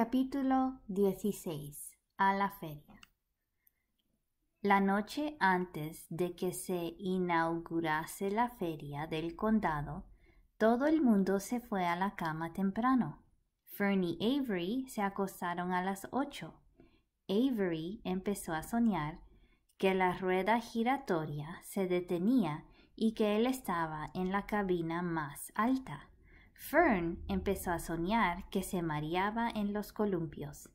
Capítulo 16. A la feria. La noche antes de que se inaugurase la feria del condado, todo el mundo se fue a la cama temprano. Fernie y Avery se acostaron a las ocho. Avery empezó a soñar que la rueda giratoria se detenía y que él estaba en la cabina más alta. Fern empezó a soñar que se mareaba en los columpios.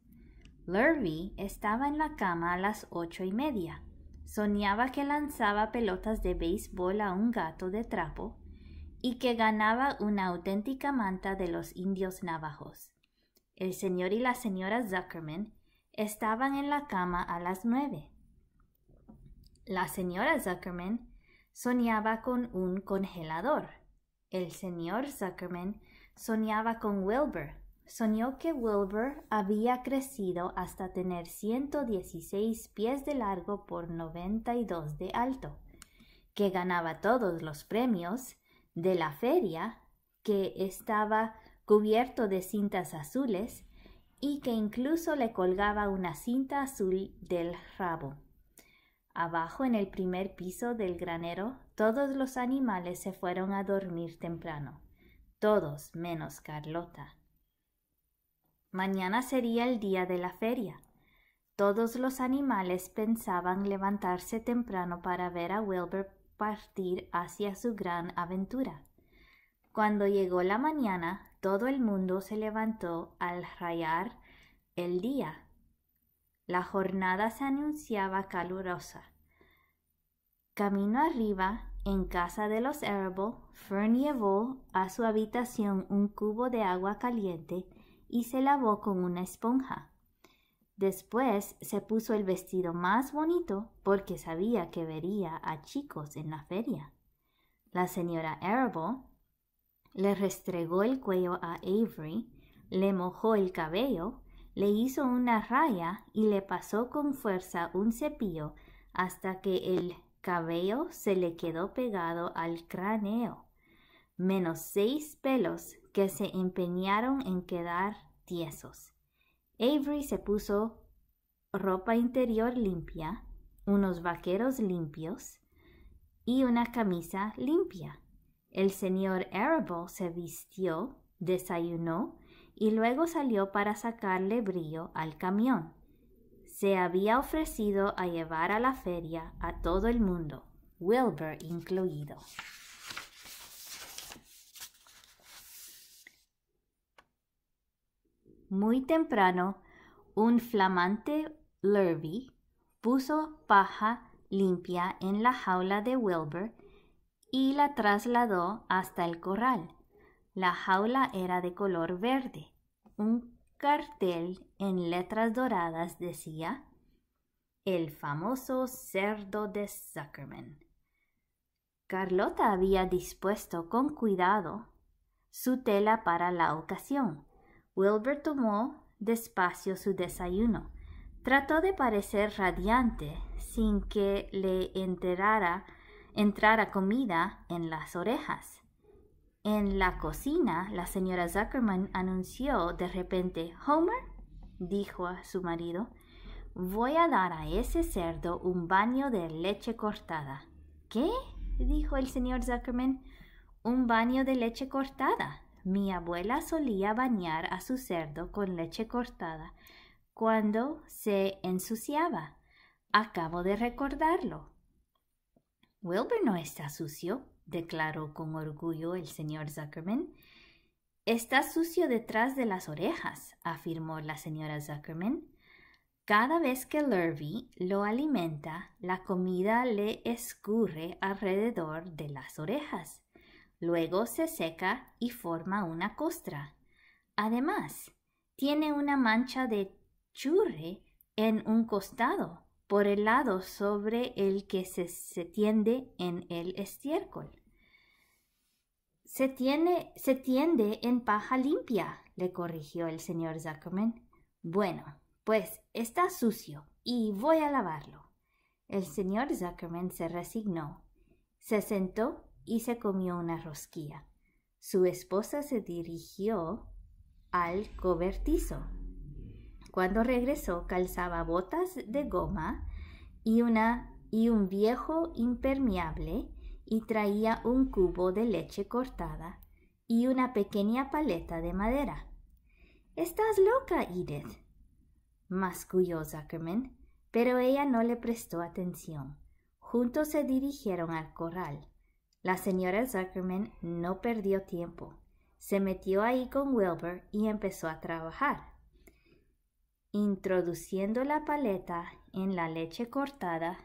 Lurvy estaba en la cama a las ocho y media. Soñaba que lanzaba pelotas de béisbol a un gato de trapo y que ganaba una auténtica manta de los indios navajos. El señor y la señora Zuckerman estaban en la cama a las nueve. La señora Zuckerman soñaba con un congelador el señor Zuckerman soñaba con Wilbur. Soñó que Wilbur había crecido hasta tener 116 pies de largo por 92 de alto, que ganaba todos los premios de la feria, que estaba cubierto de cintas azules y que incluso le colgaba una cinta azul del rabo. Abajo en el primer piso del granero todos los animales se fueron a dormir temprano, todos menos Carlota. Mañana sería el día de la feria. Todos los animales pensaban levantarse temprano para ver a Wilbur partir hacia su gran aventura. Cuando llegó la mañana, todo el mundo se levantó al rayar el día. La jornada se anunciaba calurosa. Camino arriba, en casa de los Arable, Fern llevó a su habitación un cubo de agua caliente y se lavó con una esponja. Después se puso el vestido más bonito porque sabía que vería a chicos en la feria. La señora Arable le restregó el cuello a Avery, le mojó el cabello, le hizo una raya y le pasó con fuerza un cepillo hasta que el cabello se le quedó pegado al cráneo, menos seis pelos que se empeñaron en quedar tiesos. Avery se puso ropa interior limpia, unos vaqueros limpios y una camisa limpia. El señor Arable se vistió, desayunó y luego salió para sacarle brillo al camión se había ofrecido a llevar a la feria a todo el mundo, Wilbur incluido. Muy temprano, un flamante Lurvy puso paja limpia en la jaula de Wilbur y la trasladó hasta el corral. La jaula era de color verde, un cartel en letras doradas decía El famoso cerdo de Zuckerman. Carlota había dispuesto con cuidado su tela para la ocasión. Wilbur tomó despacio su desayuno. Trató de parecer radiante sin que le enterara, entrara comida en las orejas. En la cocina, la señora Zuckerman anunció de repente, Homer, dijo a su marido, voy a dar a ese cerdo un baño de leche cortada. ¿Qué? dijo el señor Zuckerman. Un baño de leche cortada. Mi abuela solía bañar a su cerdo con leche cortada cuando se ensuciaba. Acabo de recordarlo. Wilbur no está sucio, declaró con orgullo el señor Zuckerman. Está sucio detrás de las orejas, afirmó la señora Zuckerman. Cada vez que Lurvy lo alimenta, la comida le escurre alrededor de las orejas. Luego se seca y forma una costra. Además, tiene una mancha de churre en un costado por el lado sobre el que se, tiende en el estiércol. Se, tiene, se tiende en paja limpia, le corrigió el señor Zuckerman. Bueno, pues está sucio y voy a lavarlo. El señor Zuckerman se resignó, se sentó y se comió una rosquilla. Su esposa se dirigió al cobertizo. Cuando regresó calzaba botas de goma y, una, y un viejo impermeable y traía un cubo de leche cortada y una pequeña paleta de madera. Estás loca, Edith, masculló Zuckerman, pero ella no le prestó atención. Juntos se dirigieron al corral. La señora Zuckerman no perdió tiempo. Se metió ahí con Wilbur y empezó a trabajar. Introduciendo la paleta en la leche cortada,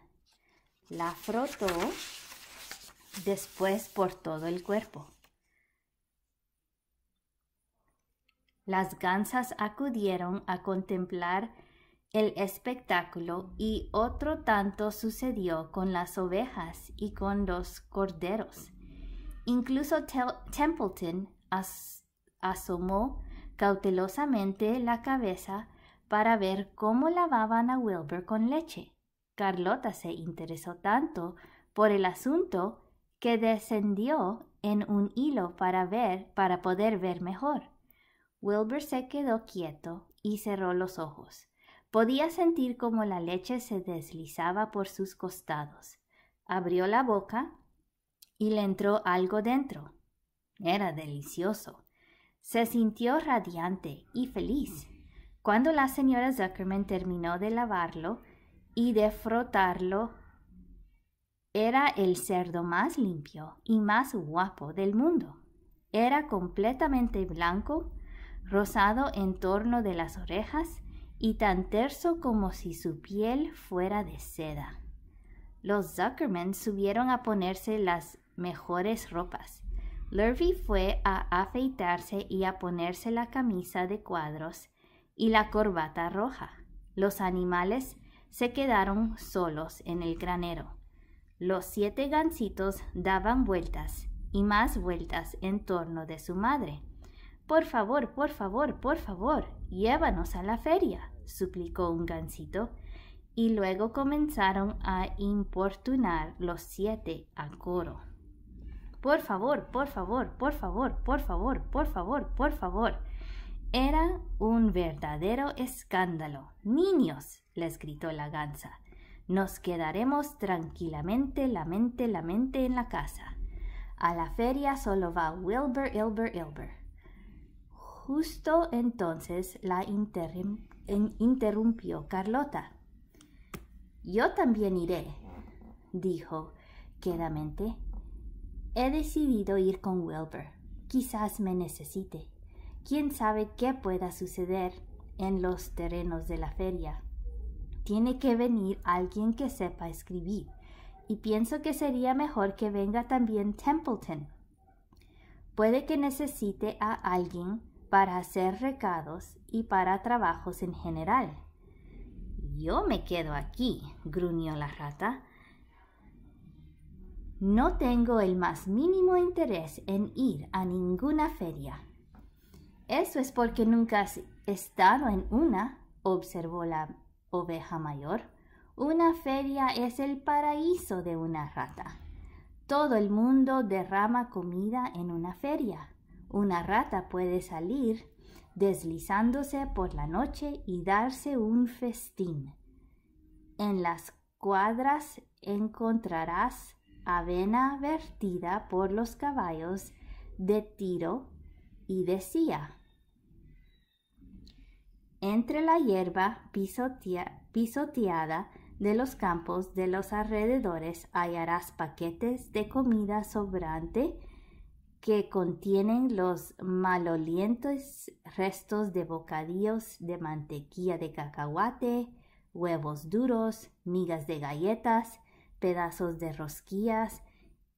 la frotó después por todo el cuerpo. Las gansas acudieron a contemplar el espectáculo y otro tanto sucedió con las ovejas y con los corderos. Incluso Templeton asomó cautelosamente la cabeza para ver cómo lavaban a Wilbur con leche. Carlota se interesó tanto por el asunto que descendió en un hilo para ver, para poder ver mejor. Wilbur se quedó quieto y cerró los ojos. Podía sentir cómo la leche se deslizaba por sus costados. Abrió la boca y le entró algo dentro. Era delicioso. Se sintió radiante y feliz. Cuando la señora Zuckerman terminó de lavarlo y de frotarlo, era el cerdo más limpio y más guapo del mundo. Era completamente blanco, rosado en torno de las orejas y tan terso como si su piel fuera de seda. Los Zuckerman subieron a ponerse las mejores ropas. Lurvy fue a afeitarse y a ponerse la camisa de cuadros y la corbata roja. Los animales se quedaron solos en el granero. Los siete gancitos daban vueltas y más vueltas en torno de su madre. Por favor, por favor, por favor, llévanos a la feria, suplicó un gansito, y luego comenzaron a importunar los siete a coro. Por favor, por favor, por favor, por favor, por favor, por favor. Era un verdadero escándalo. Niños, les gritó la ganza. nos quedaremos tranquilamente la mente la mente en la casa. A la feria solo va Wilbur, Ilber, Ilber. Justo entonces la interrumpió Carlota. Yo también iré, dijo quedamente. He decidido ir con Wilbur. Quizás me necesite quién sabe qué pueda suceder en los terrenos de la feria. Tiene que venir alguien que sepa escribir, y pienso que sería mejor que venga también Templeton. Puede que necesite a alguien para hacer recados y para trabajos en general. Yo me quedo aquí, gruñó la rata. No tengo el más mínimo interés en ir a ninguna feria. Eso es porque nunca has estado en una, observó la oveja mayor. Una feria es el paraíso de una rata. Todo el mundo derrama comida en una feria. Una rata puede salir deslizándose por la noche y darse un festín. En las cuadras encontrarás avena vertida por los caballos de tiro y de entre la hierba pisoteada de los campos de los alrededores hallarás paquetes de comida sobrante que contienen los malolientes restos de bocadillos de mantequilla de cacahuate, huevos duros, migas de galletas, pedazos de rosquillas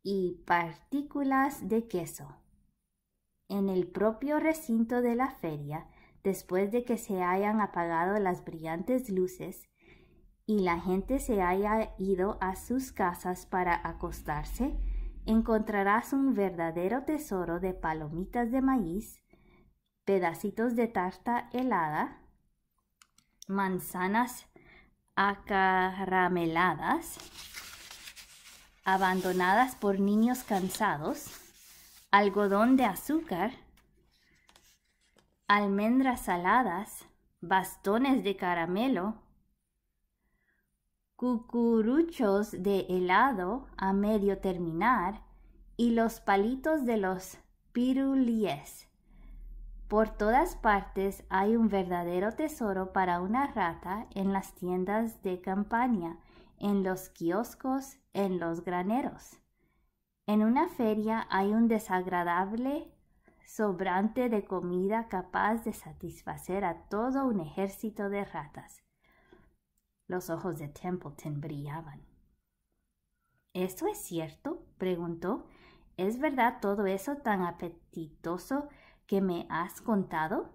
y partículas de queso. En el propio recinto de la feria después de que se hayan apagado las brillantes luces y la gente se haya ido a sus casas para acostarse, encontrarás un verdadero tesoro de palomitas de maíz, pedacitos de tarta helada, manzanas acarameladas, abandonadas por niños cansados, algodón de azúcar, almendras saladas, bastones de caramelo, cucuruchos de helado a medio terminar y los palitos de los pirulíes. Por todas partes hay un verdadero tesoro para una rata en las tiendas de campaña, en los kioscos, en los graneros. En una feria hay un desagradable sobrante de comida capaz de satisfacer a todo un ejército de ratas. Los ojos de Templeton brillaban. ¿Esto es cierto? preguntó. ¿Es verdad todo eso tan apetitoso que me has contado?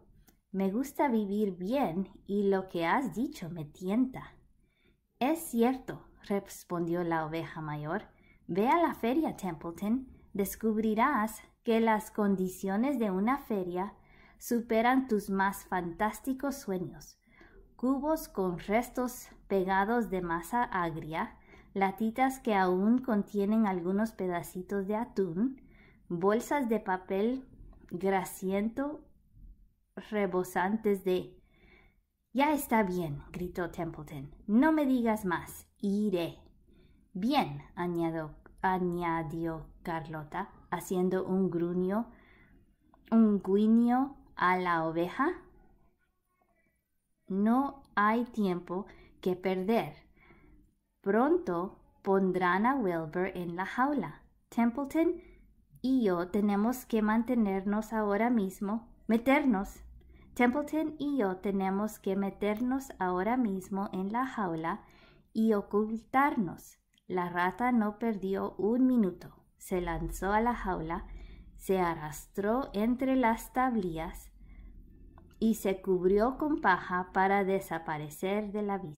Me gusta vivir bien y lo que has dicho me tienta. Es cierto, respondió la oveja mayor. Ve a la feria, Templeton. Descubrirás que las condiciones de una feria superan tus más fantásticos sueños. Cubos con restos pegados de masa agria, latitas que aún contienen algunos pedacitos de atún, bolsas de papel grasiento rebosantes de... Ya está bien, gritó Templeton. No me digas más. Iré. Bien, añadió Carlota haciendo un gruño, un guiño a la oveja. No hay tiempo que perder. Pronto pondrán a Wilbur en la jaula. Templeton y yo tenemos que mantenernos ahora mismo, meternos. Templeton y yo tenemos que meternos ahora mismo en la jaula y ocultarnos. La rata no perdió un minuto se lanzó a la jaula, se arrastró entre las tablillas y se cubrió con paja para desaparecer de la vista.